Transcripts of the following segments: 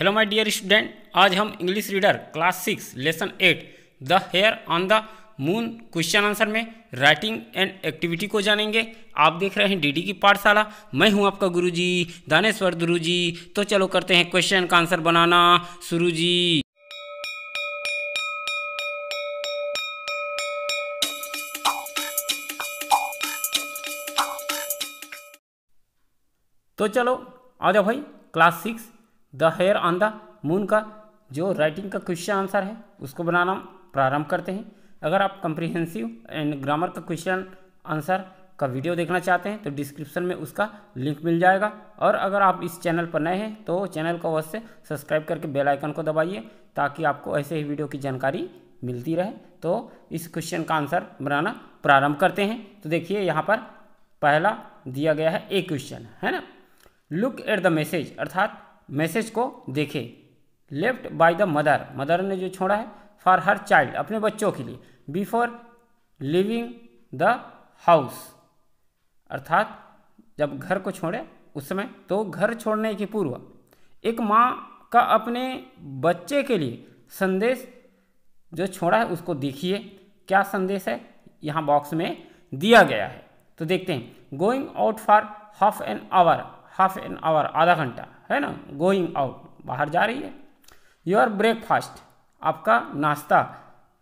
Hello my dear student आज हम English reader class six lesson eight the hare on the moon question answer में writing and activity को जानेंगे आप देख रहे हैं डीडी की पाठशाला मैं हूं आपका गुरुजी दानेश्वर गुरु जी तो चलो करते हैं क्वेश्चन का आंसर बनाना शुरू जी तो चलो आ जाओ भाई class six the hare on the moon का जो राइटिंग का क्वेश्चन आंसर है उसको बनाना प्रारंभ करते हैं अगर आप कंप्रिहेंसिव एंड ग्रामर का क्वेश्चन आंसर का वीडियो देखना चाहते हैं तो डिस्क्रिप्शन में उसका लिंक मिल जाएगा और अगर आप इस चैनल पर नए हैं तो चैनल को अवश्य सब्सक्राइब करके बेल आइकन को दबाइए ताकि आपको ऐसे ही वीडियो की जानकारी मिलती रहे तो इस क्वेश्चन का आंसर बनाना प्रारंभ करते हैं तो देखिए यहाँ पर पहला दिया गया है एक क्वेश्चन है ना लुक एट द मैसेज अर्थात मैसेज को देखे left by the mother mother ने जो छोड़ा है फॉर हर चाइल्ड अपने बच्चों के लिए बिफोर लिविंग द हाउस अर्थात जब घर को छोड़े उस समय तो घर छोड़ने के पूर्व एक माँ का अपने बच्चे के लिए संदेश जो छोड़ा है उसको देखिए क्या संदेश है यहाँ बॉक्स में दिया गया है तो देखते हैं going out for half an hour half an hour आधा घंटा है ना गोइंग आउट बाहर जा रही है योर ब्रेकफास्ट आपका नाश्ता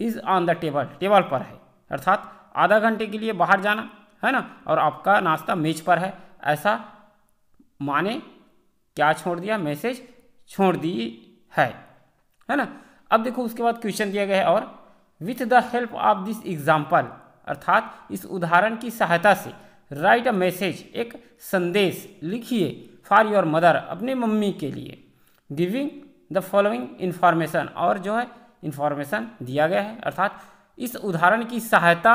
is on the table table पर है अर्थात आधा घंटे के लिए बाहर जाना है ना और आपका नाश्ता मेज पर है ऐसा माने क्या छोड़ दिया मैसेज छोड़ दी है है ना अब देखो उसके बाद क्वेश्चन दिया गया है और with the help of this example अर्थात इस उदाहरण की सहायता से राइट अ मैसेज एक संदेश लिखिए फॉर योर मदर अपनी मम्मी के लिए गिविंग द फॉलोइंग इन्फॉर्मेशन और जो है इन्फॉर्मेशन दिया गया है अर्थात इस उदाहरण की सहायता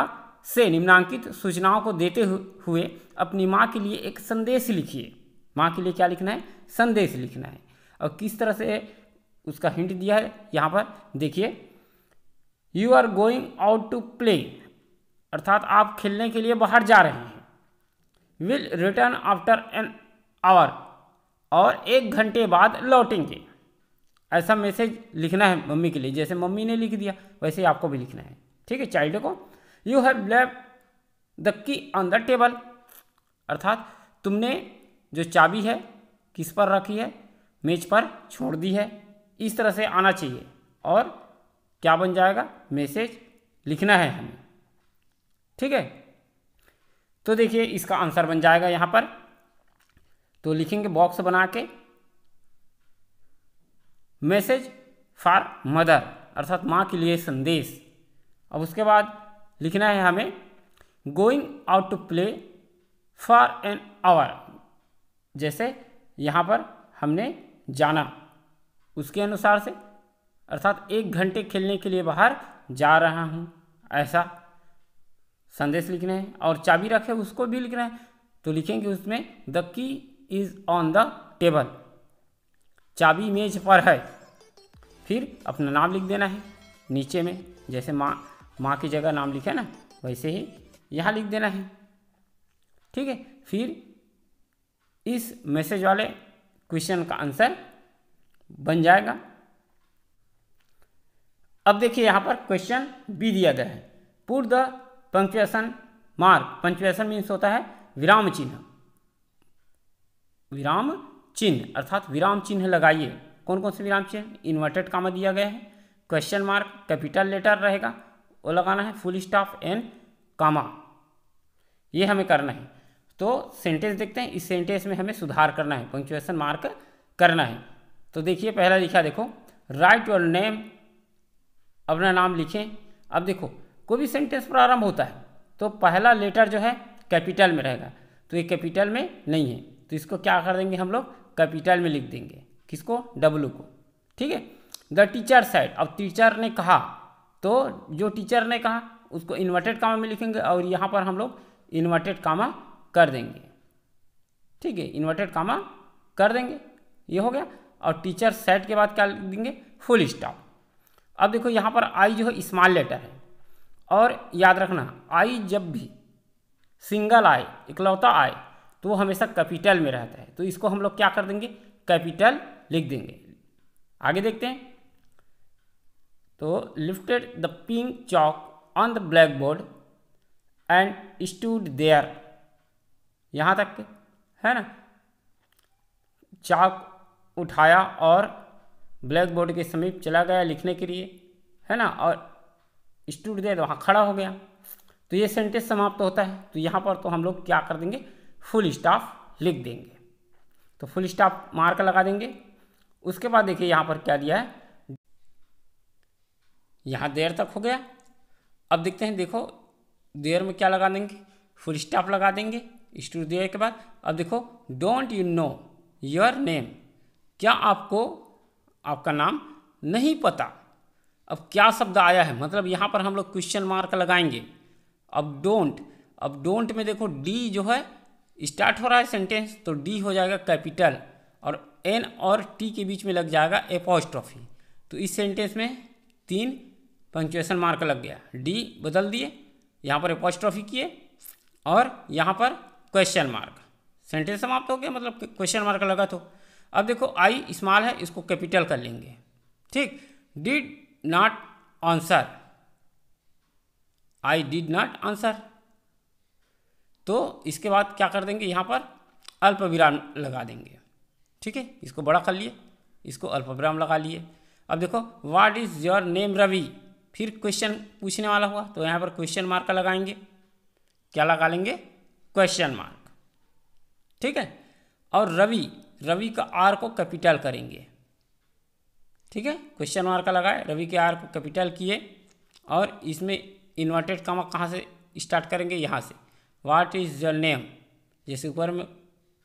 से निम्नांकित सूचनाओं को देते हुए अपनी माँ के लिए एक संदेश लिखिए माँ के लिए क्या लिखना है संदेश लिखना है और किस तरह से उसका हिंट दिया है यहाँ पर देखिए you are going out to play अर्थात आप खेलने के लिए बाहर जा रहे हैं will return after an hour और एक घंटे बाद लौटेंगे ऐसा मैसेज लिखना है मम्मी के लिए जैसे मम्मी ने लिख दिया वैसे आपको भी लिखना है ठीक है चाइल्ड को you have left the key on the table अर्थात तुमने जो चाबी है किस पर रखी है मेज पर छोड़ दी है इस तरह से आना चाहिए और क्या बन जाएगा मैसेज लिखना है हमें ठीक है तो देखिए इसका आंसर बन जाएगा यहाँ पर तो लिखेंगे बॉक्स बना के मैसेज फॉर मदर अर्थात माँ के लिए संदेश अब उसके बाद लिखना है हमें going out to play for an hour जैसे यहाँ पर हमने जाना उसके अनुसार से अर्थात एक घंटे खेलने के लिए बाहर जा रहा हूँ ऐसा संदेश लिखना है और चाबी रखे उसको भी लिखना है तो लिखेंगे उसमें the key is on the table चाबी मेज पर है फिर अपना नाम लिख देना है नीचे में जैसे माँ माँ की जगह नाम लिखा ना वैसे ही यहाँ लिख देना है ठीक है फिर इस मैसेज वाले क्वेश्चन का आंसर बन जाएगा अब देखिए यहाँ पर क्वेश्चन बी दिया गया है put the punctuation mark punctuation means होता है विराम चिन्ह विराम चिन्ह अर्थात विराम चिन्ह लगाइए कौन कौन से विराम चिन्ह इन्वर्टेड कामा दिया गया है क्वेश्चन मार्क कैपिटल लेटर रहेगा वो लगाना है फुल स्टॉप एन कामा ये हमें करना है तो सेंटेंस देखते हैं इस सेंटेंस में हमें सुधार करना है पंक्चुएशन मार्क करना है तो देखिए पहला लिखा देखो राइट योर नेम अपना नाम लिखें अब देखो कोई भी सेंटेंस प्रारंभ होता है तो पहला लेटर जो है कैपिटल में रहेगा तो ये कैपिटल में नहीं है तो इसको क्या कर देंगे हम लोग कैपिटल में लिख देंगे किसको डब्लू को ठीक है द टीचर साइड अब टीचर ने कहा तो जो टीचर ने कहा उसको इन्वर्टेड कामा में लिखेंगे और यहाँ पर हम लोग इन्वर्टेड कामा कर देंगे ठीक है इन्वर्टेड कामा कर देंगे ये हो गया और टीचर सेट के बाद क्या लिख देंगे फुल स्टॉप अब देखो यहाँ पर आई जो है स्मॉल लेटर है और याद रखना आई जब भी सिंगल आए इकलौता आए तो वो हमेशा कैपिटल में रहता है तो इसको हम लोग क्या कर देंगे कैपिटल लिख देंगे आगे देखते हैं तो lifted the pink chalk on the blackboard and stood there यहाँ तक है ना चाक उठाया और ब्लैक बोर्ड के समीप चला गया लिखने के लिए है ना और स्टूड देयर वहाँ खड़ा हो गया तो ये सेंटेंस समाप्त तो होता है तो यहाँ पर तो हम लोग क्या कर देंगे फुल स्टाफ लिख देंगे तो फुल स्टाफ मार्क लगा देंगे उसके बाद देखिए यहाँ पर क्या दिया है यहाँ देर तक हो गया अब देखते हैं देखो देर में क्या लगा देंगे फुल स्टाफ लगा देंगे स्टूड देर के बाद अब देखो don't you know your name क्या आपको आपका नाम नहीं पता अब क्या शब्द आया है मतलब यहाँ पर हम लोग क्वेश्चन मार्क लगाएंगे अब डोंट अब डोंट में देखो डी जो है स्टार्ट हो रहा है सेंटेंस तो डी हो जाएगा कैपिटल और एन और टी के बीच में लग जाएगा एपोस्ट्रॉफी तो इस सेंटेंस में तीन पंक्चुएशन मार्क लग गया डी बदल दिए यहाँ पर एपोस्ट्रॉफी किए और यहाँ पर क्वेश्चन मार्क सेंटेंस समाप्त हो गया मतलब क्वेश्चन मार्क लगा तो अब देखो आई स्मॉल है इसको कैपिटल कर लेंगे ठीक did not answer I did not answer तो इसके बाद क्या कर देंगे यहाँ पर अल्प विराम लगा देंगे ठीक है इसको बड़ा कर लिए इसको अल्प विराम लगा लिए अब देखो what is your name Ravi फिर क्वेश्चन पूछने वाला हुआ तो यहाँ पर क्वेश्चन मार्क लगाएंगे क्या लगा लेंगे क्वेश्चन मार्क ठीक है और रवि रवि का आर को कैपिटल करेंगे ठीक है क्वेश्चन मार्क लगाए रवि के आर को कैपिटल किए और इसमें इन्वर्टेड कामा कहाँ से स्टार्ट करेंगे यहाँ से वाट इज़ योर नेम जैसे ऊपर में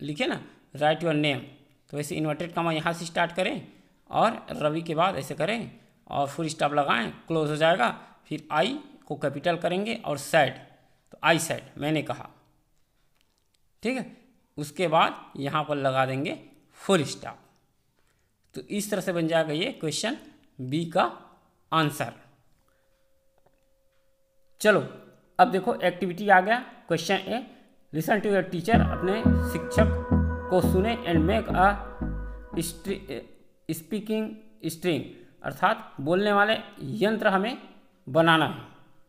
लिखे ना राइट योर नेम तो वैसे इन्वर्टेड कमा यहाँ से स्टार्ट करें और रवि के बाद ऐसे करें और फुल स्टॉप लगाएं क्लोज हो जाएगा फिर आई को कैपिटल करेंगे और सैड तो आई सैड मैंने कहा ठीक है उसके बाद यहाँ पर लगा देंगे फुल स्टॉप तो इस तरह से बन जाएगा ये क्वेश्चन बी का आंसर चलो अब देखो एक्टिविटी आ गया question A listen to your teacher अपने शिक्षक को सुने and make a speaking string अर्थात बोलने वाले यंत्र हमें बनाना है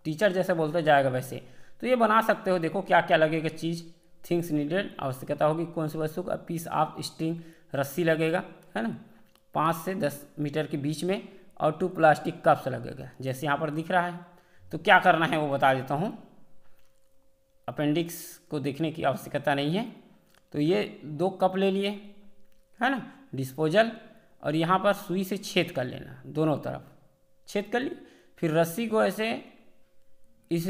टीचर जैसे बोलते जाएगा वैसे तो ये बना सकते हो देखो क्या क्या लगेगा चीज़ थिंग्स नीडेड आवश्यकता होगी कौन सी वस्तु का पीस ऑफ स्ट्रिंग रस्सी लगेगा है ना पाँच से दस मीटर के बीच में और टू प्लास्टिक कप्स लगेगा जैसे यहाँ पर दिख रहा है तो क्या करना है वो बता देता हूँ अपेंडिक्स को देखने की आवश्यकता नहीं है तो ये दो कप ले लिए है ना डिस्पोजल और यहाँ पर सुई से छेद कर लेना दोनों तरफ छेद कर ली फिर रस्सी को ऐसे इस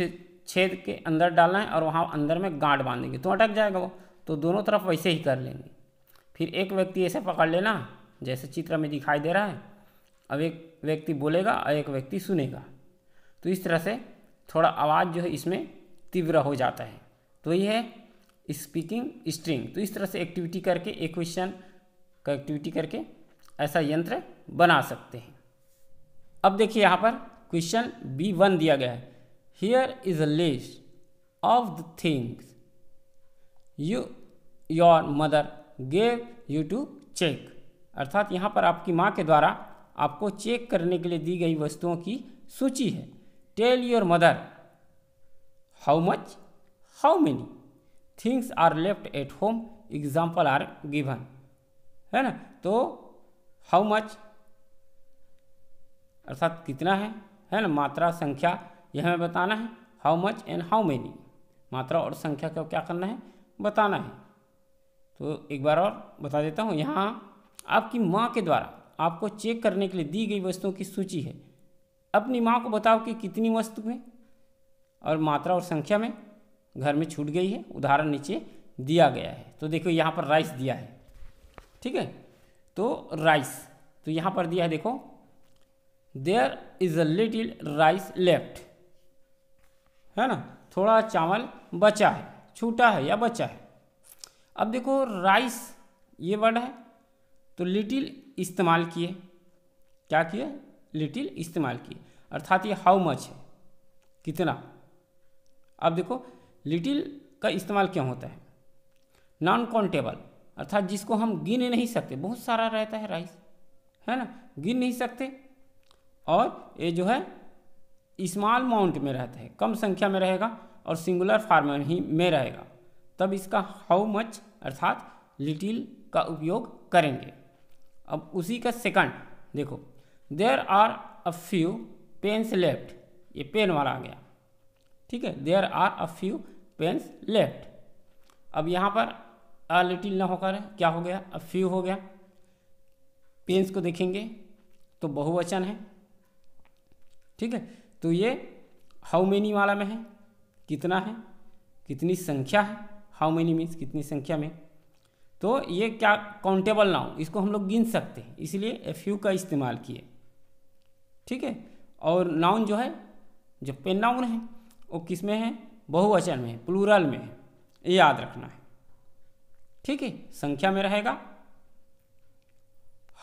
छेद के अंदर डालना है और वहाँ अंदर में गांठ बांध देंगे तो अटक जाएगा वो तो दोनों तरफ वैसे ही कर लेंगे फिर एक व्यक्ति ऐसे पकड़ लेना जैसे चित्र में दिखाई दे रहा है अब एक व्यक्ति बोलेगा और एक व्यक्ति सुनेगा तो इस तरह से थोड़ा आवाज़ जो है इसमें तीव्र हो जाता है तो ये है स्पीकिंग स्ट्रिंग तो इस तरह से एक्टिविटी करके एक क्वेश्चन का एक्टिविटी करके ऐसा यंत्र बना सकते हैं अब देखिए यहाँ पर क्वेश्चन बी वन दिया गया है here is a list of the things you your mother gave you to check अर्थात यहाँ पर आपकी माँ के द्वारा आपको चेक करने के लिए दी गई वस्तुओं की सूची है Tell your mother how much, how many things are left at home. Example are given. है ना तो हाउ मच अर्थात कितना है है ना मात्रा संख्या यह हमें बताना है how much and how many मात्रा और संख्या का क्या करना है बताना है तो एक बार और बता देता हूँ यहाँ आपकी माँ के द्वारा आपको चेक करने के लिए दी गई वस्तुओं की सूची है अपनी माँ को बताओ कि कितनी वस्तुएं और मात्रा और संख्या में घर में छूट गई है उदाहरण नीचे दिया गया है तो देखो यहाँ पर राइस दिया है ठीक है तो राइस तो यहाँ पर दिया है देखो there is a little rice left है ना थोड़ा चावल बचा है छूटा है या बचा है अब देखो राइस ये वर्ड है तो लिटिल इस्तेमाल किए क्या किए लिटिल इस्तेमाल किए अर्थात ये हाउ मच है कितना अब देखो लिटिल का इस्तेमाल क्यों होता है नॉन काउंटेबल अर्थात जिसको हम गिन नहीं सकते बहुत सारा रहता है राइस है ना गिन नहीं सकते और ये जो है स्मॉल माउंट में रहता है कम संख्या में रहेगा और सिंगुलर फार्म ही में रहेगा तब इसका हाउ मच अर्थात लिटिल का उपयोग करेंगे अब उसी का सेकंड देखो there are a few pens left ये पेन वाला आ गया ठीक है there are a few pens left अब यहाँ पर अ लिटिल ना होकर क्या हो गया अ फ्यू हो गया पेंस को देखेंगे तो बहुवचन है ठीक है तो ये हाउ मेनी वाला में है कितना है कितनी संख्या है हाउ मेनी मीन्स कितनी संख्या में तो ये क्या काउंटेबल नाउन इसको हम लोग गिन सकते हैं इसलिए एफ यू का इस्तेमाल किए ठीक है और नाउन जो है जो पेन नाउन है वो किस में है बहुवचन में प्लूरल में है ये याद रखना है ठीक है संख्या में रहेगा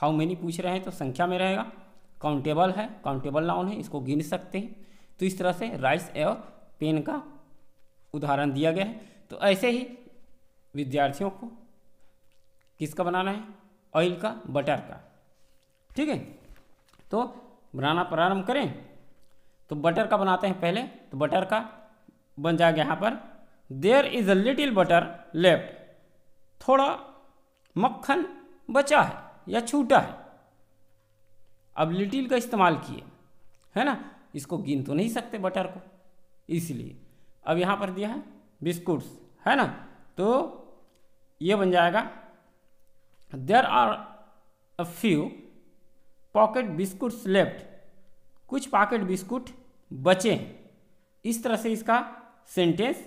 हाउ मेनी पूछ रहे हैं तो संख्या में रहेगा काउंटेबल है काउंटेबल नाउन है इसको गिन सकते हैं तो इस तरह से राइस और पेन का उदाहरण दिया गया है तो ऐसे ही विद्यार्थियों को किसका बनाना है ऑयल का बटर का ठीक है तो बनाना प्रारंभ करें तो बटर का बनाते हैं पहले तो बटर का बन जाएगा यहाँ पर there is a little butter left थोड़ा मक्खन बचा है या छूटा है अब लिटिल का इस्तेमाल किए है ना इसको गिन तो नहीं सकते बटर को इसलिए अब यहाँ पर दिया है बिस्कुट्स है ना तो ये बन जाएगा there are a few pocket biscuits left कुछ पॉकेट बिस्कुट बचे हैं इस तरह से इसका सेंटेंस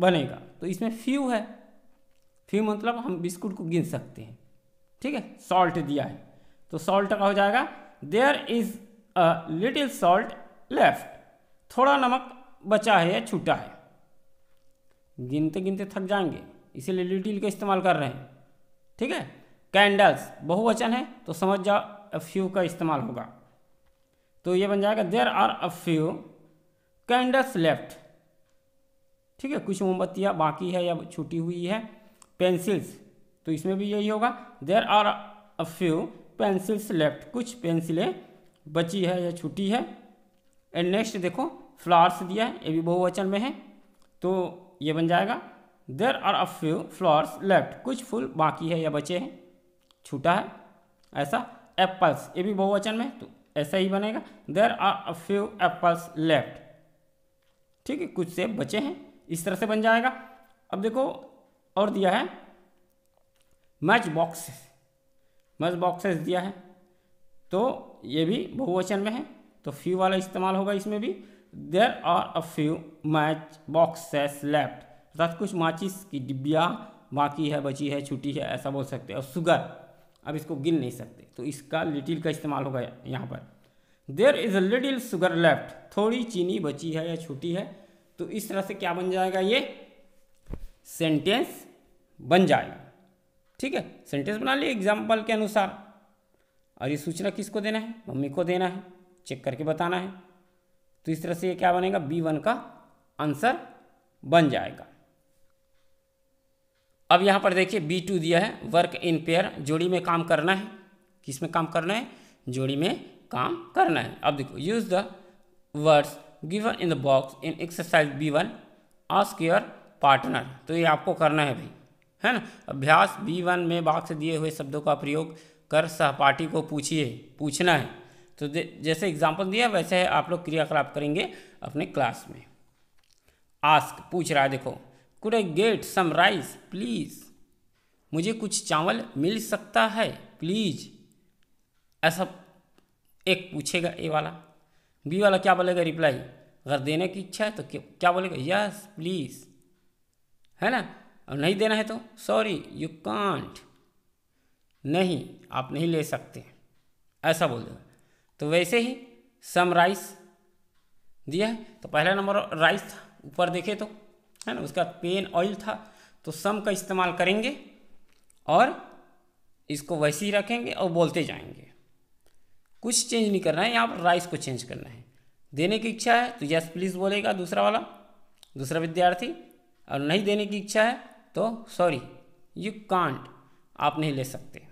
बनेगा तो इसमें फ्यू है फ्यू मतलब हम बिस्कुट को गिन सकते हैं ठीक है सॉल्ट दिया है तो सॉल्ट का हो जाएगा there is a little salt left थोड़ा नमक बचा है या छूटा है गिनते गिनते थक जाएंगे इसीलिए लिटिल का इस्तेमाल कर रहे हैं ठीक है कैंडल्स बहुवचन है तो समझ जाओ अ फ्यू का इस्तेमाल होगा तो ये बन जाएगा there are a few candles left ठीक है कुछ मोमबत्तियाँ बाकी है या छूटी हुई है पेंसिल्स तो इसमें भी यही होगा there are a few pencils left कुछ पेंसिलें बची है या छूटी है एंड नेक्स्ट देखो फ्लावर्स दिया है ये भी बहुवचन में है तो ये बन जाएगा there are a few flowers left कुछ फूल बाकी है या बचे हैं छूटा है ऐसा एप्पल्स ये भी बहुवचन में तो ऐसा ही बनेगा there are a few apples left ठीक है कुछ सेब बचे हैं इस तरह से बन जाएगा अब देखो और दिया है मैच बॉक्सेस मैच बॉक्सेस दिया है तो ये भी बहुवचन में है तो फ्यू वाला इस्तेमाल होगा इसमें भी there are a few match boxes left अर्थात कुछ माचिस की डिब्बिया बाकी है बची है छुट्टी है ऐसा बोल सकते हैं और सुगर अब इसको गिन नहीं सकते तो इसका लिटिल का इस्तेमाल होगा यहाँ पर there is a little sugar left थोड़ी चीनी बची है या छोटी है तो इस तरह से क्या बन जाएगा ये सेंटेंस बन जाएगा ठीक है सेंटेंस बना लिए एग्जाम्पल के अनुसार और ये सूचना किसको देना है मम्मी को देना है चेक करके बताना है तो इस तरह से ये क्या बनेगा बी वन का आंसर बन जाएगा अब यहाँ पर देखिए बी टू दिया है वर्क इन पेयर जोड़ी में काम करना है किस में काम करना है जोड़ी में काम करना है अब देखो use the words given in the box in exercise B one ask your partner तो ये आपको करना है भाई है ना अभ्यास बी वन में बॉक्स दिए हुए शब्दों का प्रयोग कर सहपाठी को पूछिए पूछना है तो जैसे एग्जाम्पल दिया वैसे आप लोग क्रियाकलाप करेंगे अपने क्लास में आस्क पूछ रहा है देखो could I get some rice please मुझे कुछ चावल मिल सकता है प्लीज़ ऐसा एक पूछेगा ए वाला बी वाला क्या बोलेगा रिप्लाई अगर देने की इच्छा है तो क्या बोलेगा यस प्लीज़ है ना और नहीं देना है तो सॉरी यू कांट नहीं आप नहीं ले सकते ऐसा बोल देगा तो वैसे ही सम राइस दिया है तो पहला नंबर राइस था ऊपर देखे तो है ना उसका पेन ऑयल था तो सम का इस्तेमाल करेंगे और इसको वैसे ही रखेंगे और बोलते जाएंगे कुछ चेंज नहीं करना है यहाँ पर राइस को चेंज करना है देने की इच्छा है तो यस प्लीज़ बोलेगा दूसरा वाला दूसरा विद्यार्थी और नहीं देने की इच्छा है तो सॉरी यू कांट आप नहीं ले सकते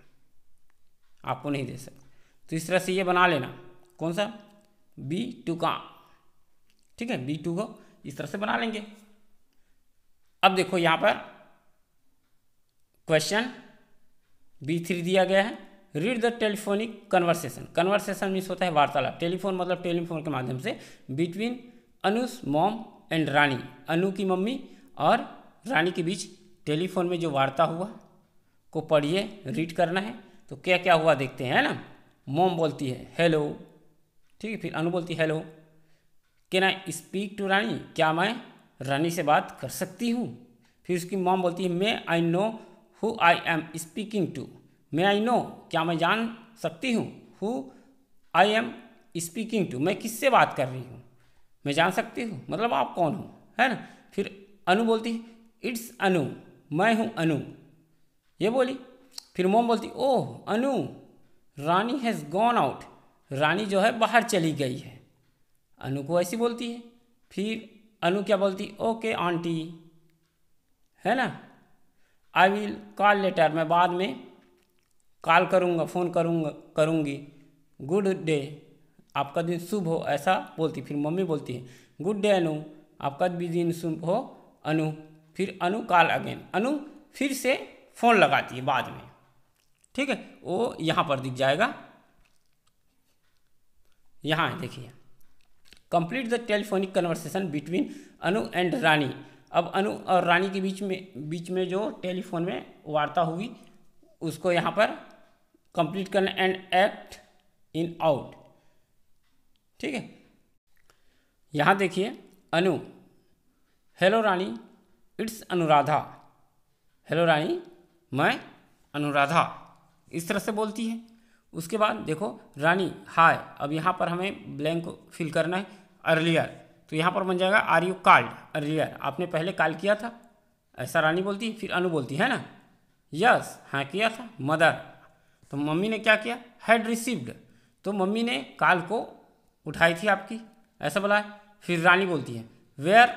आपको नहीं दे सकते तो इस तरह से ये बना लेना कौन सा बी टू का ठीक है बी टू को इस तरह से बना लेंगे अब देखो यहाँ पर क्वेश्चन बी थ्री दिया गया है read the telephonic conversation conversation means होता है वार्तालाप टेलीफोन मतलब टेलीफोन के माध्यम से between Anu's mom and Rani Anu की मम्मी और रानी के बीच टेलीफोन में जो वार्ता हुआ को पढ़िए रीड करना है तो क्या क्या हुआ देखते हैं ना मोम बोलती है हेलो ठीक है फिर अनु बोलती है hello can I speak to Rani क्या मैं रानी से बात कर सकती हूँ फिर उसकी मॉम बोलती है मैं I know who I am speaking to मैं आई नो क्या मैं जान सकती हूँ who I am speaking to मैं किससे बात कर रही हूँ मैं जान सकती हूँ मतलब आप कौन हो है ना फिर अनु बोलती है इट्स अनु मैं हूँ अनु ये बोली फिर मोम बोलती oh Anu Rani has gone out Rani जो है बाहर चली गई है अनु को ऐसी बोलती है फिर अनु क्या बोलती ओके आंटी है ना आई विल कॉल लेटर मैं बाद में कॉल करूँगा फ़ोन करूँगा करूँगी गुड डे आपका दिन शुभ हो ऐसा बोलती फिर मम्मी बोलती है गुड डे अनु आपका भी दिन शुभ हो अनु फिर अनु कॉल अगेन अनु फिर से फ़ोन लगाती है बाद में ठीक है वो यहाँ पर दिख जाएगा यहाँ है देखिए complete the telephonic conversation between Anu and Rani अब अनु और रानी के बीच में बीच में जो टेलीफोन में वार्ता हुई उसको यहाँ पर कंप्लीट करना एंड एक्ट इन आउट ठीक है यहाँ देखिए Anu hello Rani it's Anuradha hello Rani मैं अनुराधा इस तरह से बोलती है उसके बाद देखो रानी हाय अब यहाँ पर हमें ब्लैंक फिल करना है अर्लियर तो यहाँ पर बन जाएगा आर यू कॉल्ड अर्लियर आपने पहले कॉल किया था ऐसा रानी बोलती फिर अनु बोलती है ना यस हाँ किया था मदर तो मम्मी ने क्या किया हैड रिसीव्ड तो मम्मी ने कॉल को उठाई थी आपकी ऐसा बोला है फिर रानी बोलती है वेयर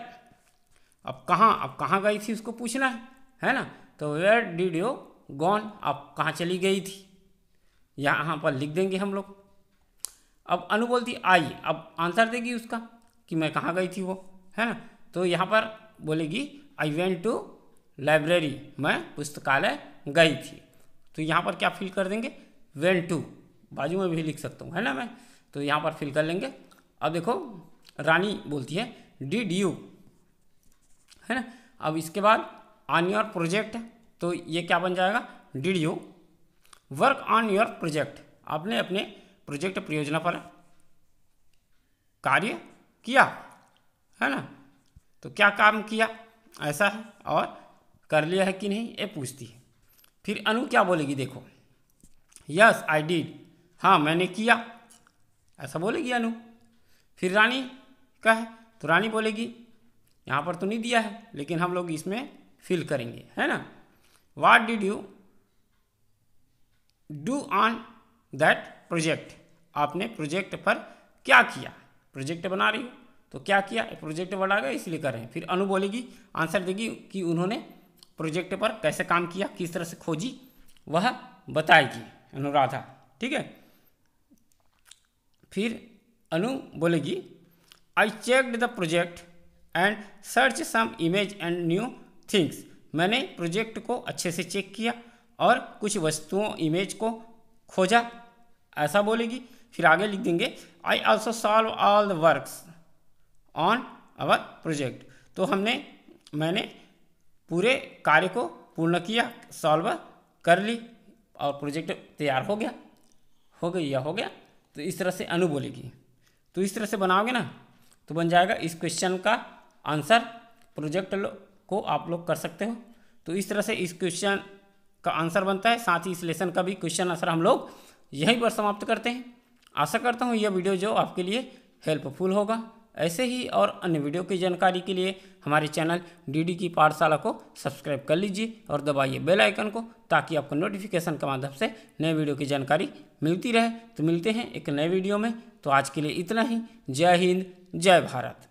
अब कहाँ अब कहाँ गई थी उसको पूछना है है ना तो वेयर डिड यू गॉन आप कहाँ चली गई थी यहाँ पर लिख देंगे हम लोग अब अनु बोलती आई अब आंसर देगी उसका कि मैं कहाँ गई थी वो है ना तो यहाँ पर बोलेगी आई वेंट टू लाइब्रेरी मैं पुस्तकालय गई थी तो यहाँ पर क्या फिल कर देंगे वेंट टू बाजू में भी लिख सकता हूँ है ना मैं तो यहाँ पर फिल कर लेंगे अब देखो रानी बोलती है डिड यू है ना अब इसके बाद ऑन योर प्रोजेक्ट तो ये क्या बन जाएगा did you work on your project आपने अपने प्रोजेक्ट परियोजना पर कार्य किया है ना तो क्या काम किया ऐसा है और कर लिया है कि नहीं ये पूछती है फिर अनु क्या बोलेगी देखो यस आई डिड हाँ मैंने किया ऐसा बोलेगी अनु फिर रानी कह तो रानी बोलेगी यहाँ पर तो नहीं दिया है लेकिन हम लोग इसमें फिल करेंगे है ना what did you do on that project आपने प्रोजेक्ट पर क्या किया प्रोजेक्ट बना रही हूँ तो क्या किया प्रोजेक्ट बना गया इसलिए कर रहे हैं फिर अनु बोलेगी आंसर देगी कि उन्होंने प्रोजेक्ट पर कैसे काम किया किस तरह से खोजी वह बताएगी अनुराधा ठीक है फिर अनु बोलेगी I checked the project and search some image and new things मैंने प्रोजेक्ट को अच्छे से चेक किया और कुछ वस्तुओं इमेज को खोजा ऐसा बोलेगी फिर आगे लिख देंगे I also solve all the works on our project तो हमने मैंने पूरे कार्य को पूर्ण किया सॉल्व कर ली और प्रोजेक्ट तैयार हो गया हो गई या हो गया तो इस तरह से अनु बोलेगी तो इस तरह से बनाओगे ना तो बन जाएगा इस क्वेश्चन का आंसर प्रोजेक्ट को आप लोग कर सकते हो तो इस तरह से इस क्वेश्चन का आंसर बनता है साथ ही इस लेसन का भी क्वेश्चन आंसर हम लोग यहीं पर समाप्त करते हैं आशा करता हूँ यह वीडियो जो आपके लिए हेल्पफुल होगा ऐसे ही और अन्य वीडियो की जानकारी के लिए हमारे चैनल डीडी की पाठशाला को सब्सक्राइब कर लीजिए और दबाइए बेल आइकन को ताकि आपको नोटिफिकेशन के माध्यम से नए वीडियो की जानकारी मिलती रहे तो मिलते हैं एक नए वीडियो में तो आज के लिए इतना ही जय हिंद जय भारत